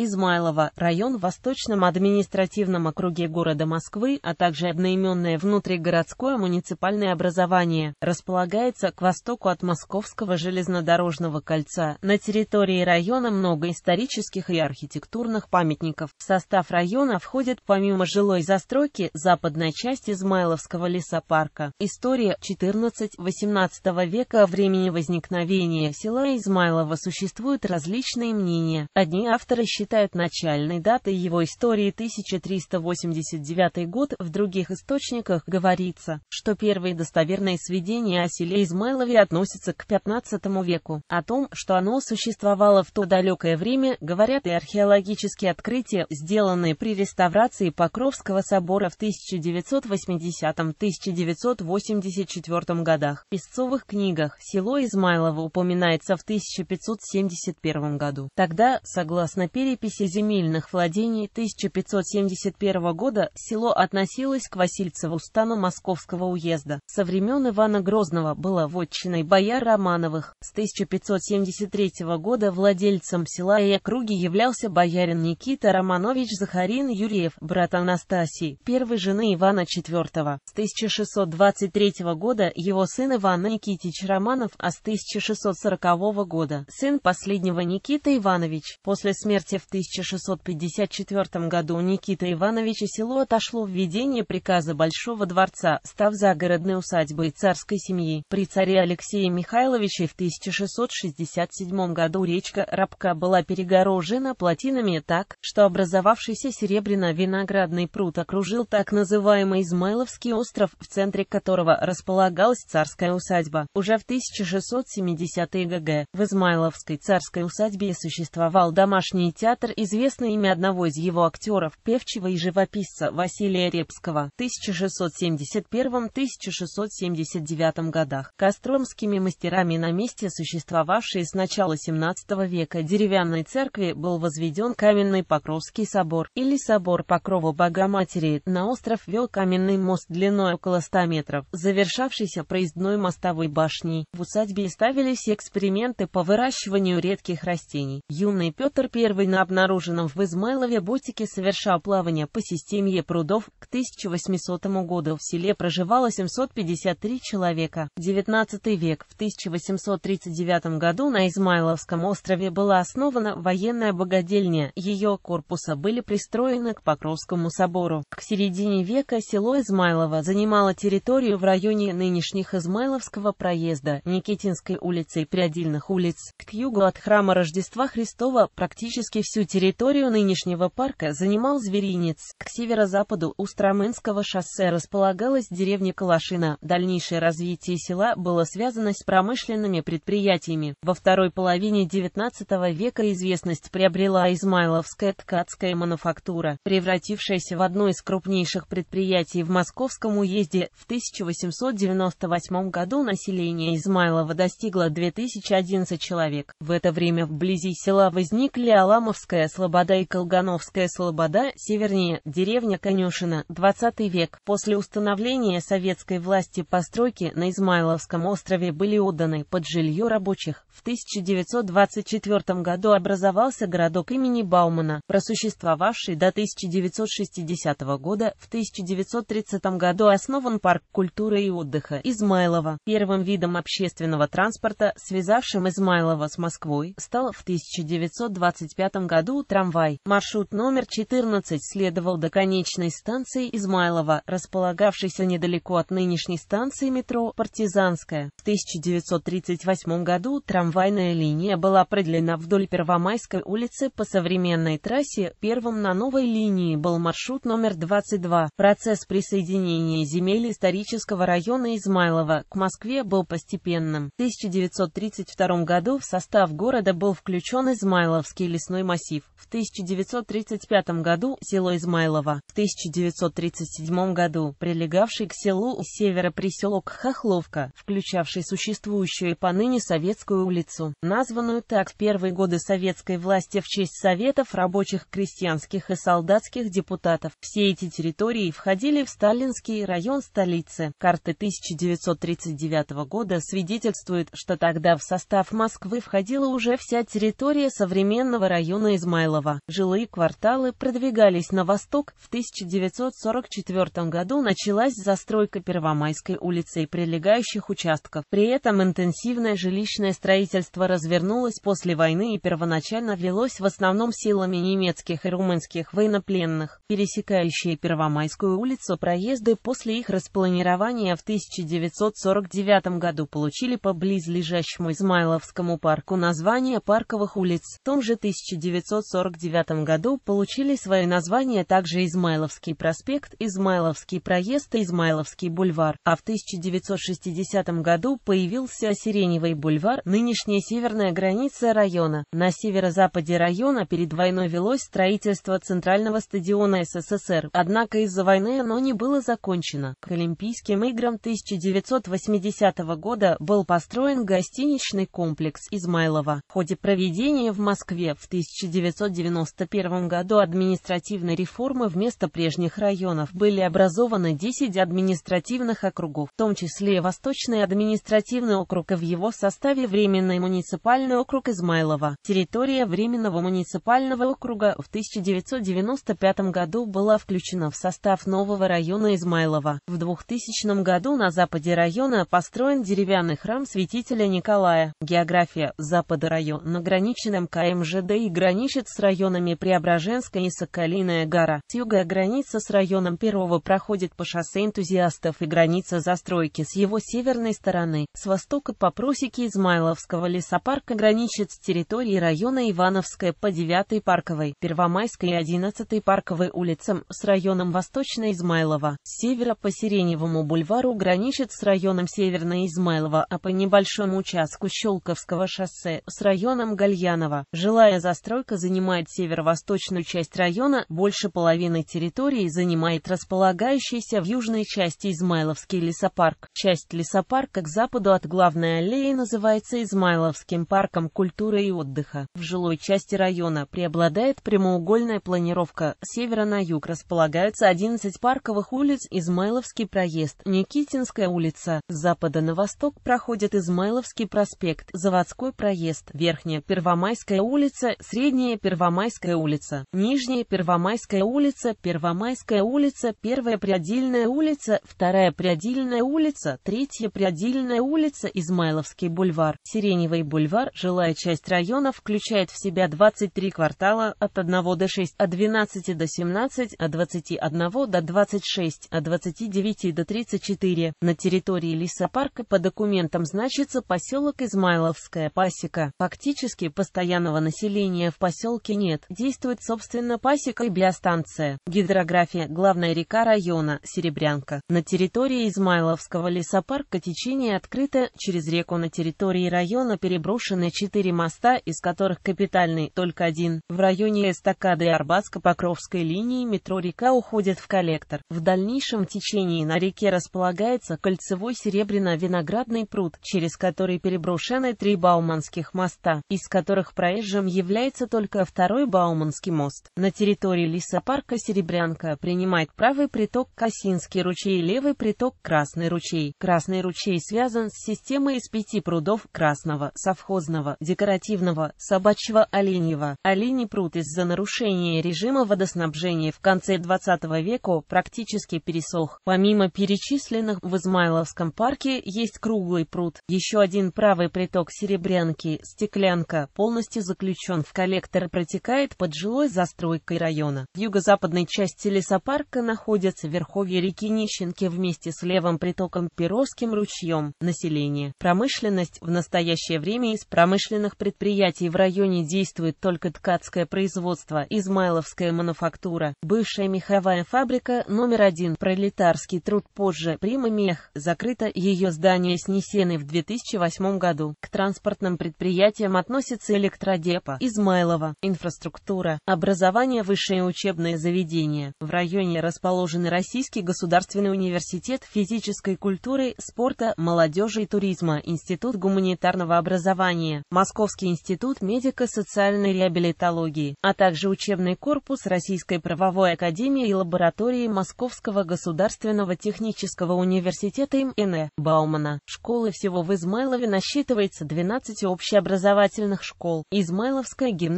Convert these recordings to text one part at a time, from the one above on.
Измайлова, район в Восточном административном округе города Москвы, а также одноименное внутригородское муниципальное образование, располагается к востоку от Московского железнодорожного кольца. На территории района много исторических и архитектурных памятников. В состав района входит помимо жилой застройки западная часть Измайловского лесопарка. История 14-18 века времени возникновения села Измайлова существуют различные мнения. Одни авторы считают, считают начальной датой его истории 1389 год. В других источниках говорится, что первые достоверные сведения о селе Измайлове относятся к 15 веку. О том, что оно существовало в то далекое время, говорят и археологические открытия, сделанные при реставрации Покровского собора в 1980-1984 годах. В песцовых книгах село Измайлово упоминается в 1571 году. Тогда, согласно переписи, переписи земельных владений 1571 года село относилось к Васильцеву стану Московского уезда. Со времен Ивана Грозного было вотчиной бояр Романовых. С 1573 года владельцем села и округи являлся боярин Никита Романович Захарин Юрьев, брат Анастасии, первой жены Ивана IV. С 1623 года его сын Иван Никитич Романов, а с 1640 года сын последнего Никита Иванович. После смерти в в 1654 году у Никиты Ивановича село отошло в ведение приказа Большого дворца, став загородной усадьбой царской семьи. При царе Алексее Михайловиче в 1667 году речка Рабка была перегорожена плотинами так, что образовавшийся серебряно-виноградный пруд окружил так называемый Измайловский остров, в центре которого располагалась царская усадьба. Уже в 1670-е г.г. в Измайловской царской усадьбе существовал домашний театр, театр известно имя одного из его актеров, певчего и живописца Василия Репского в 1671-1679 годах. Костромскими мастерами на месте существовавшей с начала XVII века деревянной церкви был возведен каменный Покровский собор или собор Покрова Богоматери. На остров вел каменный мост длиной около 100 метров, завершавшийся проездной мостовой башней. В усадьбе ставились эксперименты по выращиванию редких растений. Юный Петр I на обнаруженном в Измайлове ботике совершал плавание по системе прудов. К 1800 году в селе проживало 753 человека. 19 век. В 1839 году на Измайловском острове была основана военная богадельня. Ее корпуса были пристроены к Покровскому собору. К середине века село Измайлово занимало территорию в районе нынешних Измайловского проезда, Никитинской улицы и Приодильных улиц. К югу от храма Рождества Христова практически Всю территорию нынешнего парка занимал зверинец. К северо-западу у Устромынского шоссе располагалась деревня Калашина. Дальнейшее развитие села было связано с промышленными предприятиями. Во второй половине XIX века известность приобрела Измайловская ткацкая мануфактура, превратившаяся в одно из крупнейших предприятий в Московском уезде. В 1898 году население Измайлова достигло 2011 человек. В это время вблизи села возникли Аламов Колгановская Слобода и Колгановская Слобода, севернее, деревня Конюшина, 20 век. После установления советской власти постройки на Измайловском острове были отданы под жилье рабочих. В 1924 году образовался городок имени Баумана, просуществовавший до 1960 года. В 1930 году основан парк культуры и отдыха Измайлова. Первым видом общественного транспорта, связавшим Измайлова с Москвой, стал в 1925 году трамвай, маршрут номер 14 следовал до конечной станции Измайлова, располагавшейся недалеко от нынешней станции метро Партизанская. В 1938 году трамвайная линия была продлена вдоль Первомайской улицы по современной трассе, первым на новой линии был маршрут номер 22. Процесс присоединения земель исторического района Измайлова к Москве был постепенным. В 1932 году в состав города был включен Измайловский лесной массив массив. В 1935 году село Измайлово, в 1937 году прилегавший к селу с севера приселок Хохловка, включавший существующую и поныне Советскую улицу, названную так в первые годы советской власти в честь Советов рабочих, крестьянских и солдатских депутатов. Все эти территории входили в сталинский район столицы. Карты 1939 года свидетельствуют, что тогда в состав Москвы входила уже вся территория современного района района Измайлова. Жилые кварталы продвигались на восток. В 1944 году началась застройка Первомайской улицы и прилегающих участков. При этом интенсивное жилищное строительство развернулось после войны и первоначально велось в основном силами немецких и румынских военнопленных. Пересекающие Первомайскую улицу проезды после их распланирования в 1949 году получили по близлежащему Измайловскому парку название парковых улиц. В том же 1900 1949 году получили свое название также Измайловский проспект, Измайловский проезд и Измайловский бульвар, а в 1960 году появился Сиреневый бульвар, нынешняя северная граница района. На северо-западе района перед войной велось строительство Центрального стадиона СССР, однако из-за войны оно не было закончено. К Олимпийским играм 1980 года был построен гостиничный комплекс Измайлова. В ходе проведения в Москве в 1990 1991 году административной реформы вместо прежних районов были образованы 10 административных округов, в том числе Восточный административный округ и в его составе Временный муниципальный округ Измайлова. Территория Временного муниципального округа в 1995 году была включена в состав нового района Измайлова. В 2000 году на западе района построен деревянный храм святителя Николая. География запада района на ограничена КМЖД и границ граничит с районами Преображенская и Соколиная гора. С юга граница с районом Перова проходит по шоссе энтузиастов и граница застройки с его северной стороны. С востока по просеке Измайловского лесопарка граничит с территорией района Ивановская по 9 парковой, Первомайской и 11 парковой улицам с районом Восточной Измайлова. С севера по Сиреневому бульвару граничит с районом Северной Измайлова, а по небольшому участку Щелковского шоссе с районом Гальянова. Жилая застройка застройка занимает северо-восточную часть района, больше половины территории занимает располагающийся в южной части Измайловский лесопарк. Часть лесопарка к западу от главной аллеи называется Измайловским парком культуры и отдыха. В жилой части района преобладает прямоугольная планировка. С севера на юг располагаются 11 парковых улиц Измайловский проезд, Никитинская улица. С запада на восток проходит Измайловский проспект, Заводской проезд, Верхняя Первомайская улица, Средняя Средняя Первомайская улица, Нижняя Первомайская улица, Первомайская улица, Первая Приодильная улица, Вторая Приодильная улица, Третья Приодильная улица, Измайловский бульвар, Сиреневый бульвар, жилая часть района включает в себя 23 квартала от 1 до 6, от 12 до 17, от 21 до 26, от 29 до 34. На территории лесопарка по документам значится поселок Измайловская пасека, фактически постоянного населения в в поселке нет. Действует, собственно, пасека и биостанция. Гидрография. Главная река района – Серебрянка. На территории Измайловского лесопарка течение открыто. Через реку на территории района переброшены четыре моста, из которых капитальный – только один. В районе эстакады Арбатско-Покровской линии метро река уходит в коллектор. В дальнейшем течении на реке располагается кольцевой серебряно-виноградный пруд, через который переброшены три Бауманских моста, из которых проезжим является только второй Бауманский мост. На территории лесопарка Серебрянка принимает правый приток Косинский ручей и левый приток Красный ручей. Красный ручей связан с системой из пяти прудов Красного, Совхозного, Декоративного, Собачьего, Оленьего. Оленей пруд из-за нарушения режима водоснабжения в конце 20 века практически пересох. Помимо перечисленных в Измайловском парке есть круглый пруд. Еще один правый приток Серебрянки, Стеклянка, полностью заключен в коле ректор протекает под жилой застройкой района. В юго-западной части лесопарка находятся верховья реки Нищенки вместе с левым притоком Перовским ручьем. Население. Промышленность. В настоящее время из промышленных предприятий в районе действует только ткацкое производство, измайловская мануфактура, бывшая меховая фабрика номер один, пролетарский труд позже, мех закрыто ее здание снесены в 2008 году. К транспортным предприятиям относится электродепа, Измайлов, Белого, инфраструктура, образование высшее учебное заведение. В районе расположен Российский государственный университет физической культуры, спорта, молодежи и туризма, Институт гуманитарного образования, Московский институт медико-социальной реабилитологии, а также учебный корпус Российской правовой академии и лаборатории Московского государственного технического университета им. Н.Э. Баумана. Школы всего в Измайлове насчитывается 12 общеобразовательных школ. Измайловская гимназия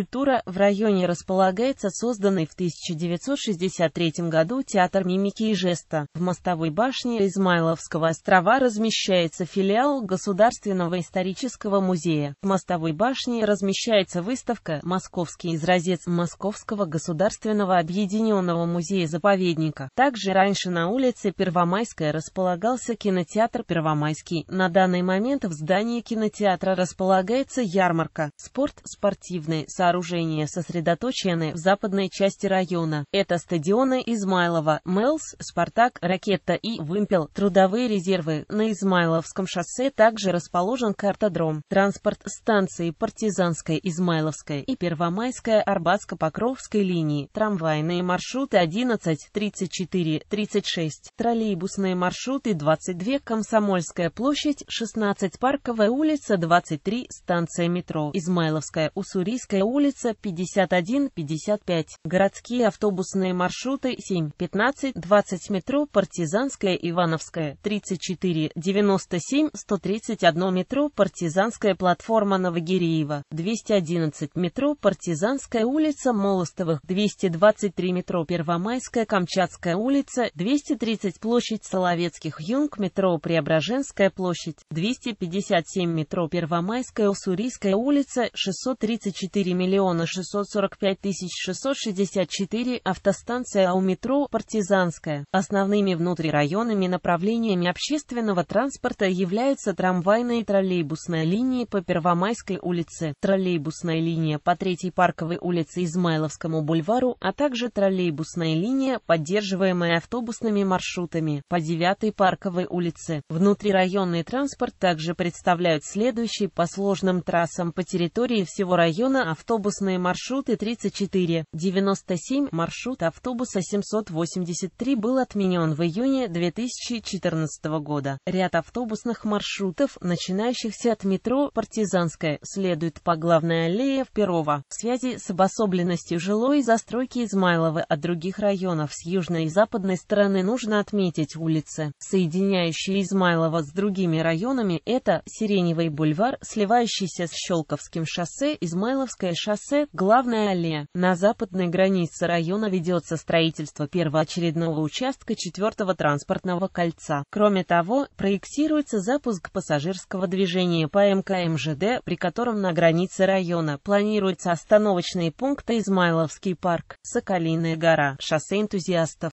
культура, в районе располагается созданный в 1963 году Театр мимики и жеста. В мостовой башне Измайловского острова размещается филиал Государственного исторического музея. В мостовой башне размещается выставка «Московский изразец Московского государственного объединенного музея-заповедника». Также раньше на улице Первомайская располагался кинотеатр «Первомайский». На данный момент в здании кинотеатра располагается ярмарка, спорт, спортивные, сооружения сосредоточены в западной части района. Это стадионы Измайлова, Мелс, Спартак, Ракета и Вымпел. Трудовые резервы на Измайловском шоссе также расположен картодром. Транспорт станции Партизанская, Измайловская и Первомайская Арбатско-Покровской линии. Трамвайные маршруты 11, 34, 36. Троллейбусные маршруты 22, Комсомольская площадь, 16, Парковая улица, 23, станция метро Измайловская, Уссурийская улица 51-55, городские автобусные маршруты 7, 15, 20 метро Партизанская Ивановская, 34, 97, 131 метро Партизанская платформа Новогиреева, 211 метро Партизанская улица Молостовых, 223 метро Первомайская Камчатская улица, 230 площадь Соловецких Юнг, метро Преображенская площадь, 257 метро Первомайская Уссурийская улица, 634 метро миллиона шестьсот сорок пять тысяч шестьсот шестьдесят четыре автостанция у метро «Партизанская». Основными внутрирайонными направлениями общественного транспорта являются трамвайная и троллейбусная линии по Первомайской улице, троллейбусная линия по Третьей парковой улице Измайловскому бульвару, а также троллейбусная линия, поддерживаемая автобусными маршрутами, по Девятой парковой улице. Внутрирайонный транспорт также представляют следующие по сложным трассам по территории всего района автобусов автобусные маршруты 34, 97 маршрут автобуса 783 был отменен в июне 2014 года. Ряд автобусных маршрутов, начинающихся от метро Партизанская, следует по главной аллее в Перово. В связи с обособленностью жилой застройки Измайлова от других районов с южной и западной стороны нужно отметить улицы, соединяющие Измайлова с другими районами, это Сиреневый бульвар, сливающийся с Щелковским шоссе, Измайловская шоссе, главная аллея. На западной границе района ведется строительство первоочередного участка четвертого транспортного кольца. Кроме того, проектируется запуск пассажирского движения по МКМЖД, при котором на границе района планируются остановочные пункты Измайловский парк, Соколиная гора, шоссе энтузиастов.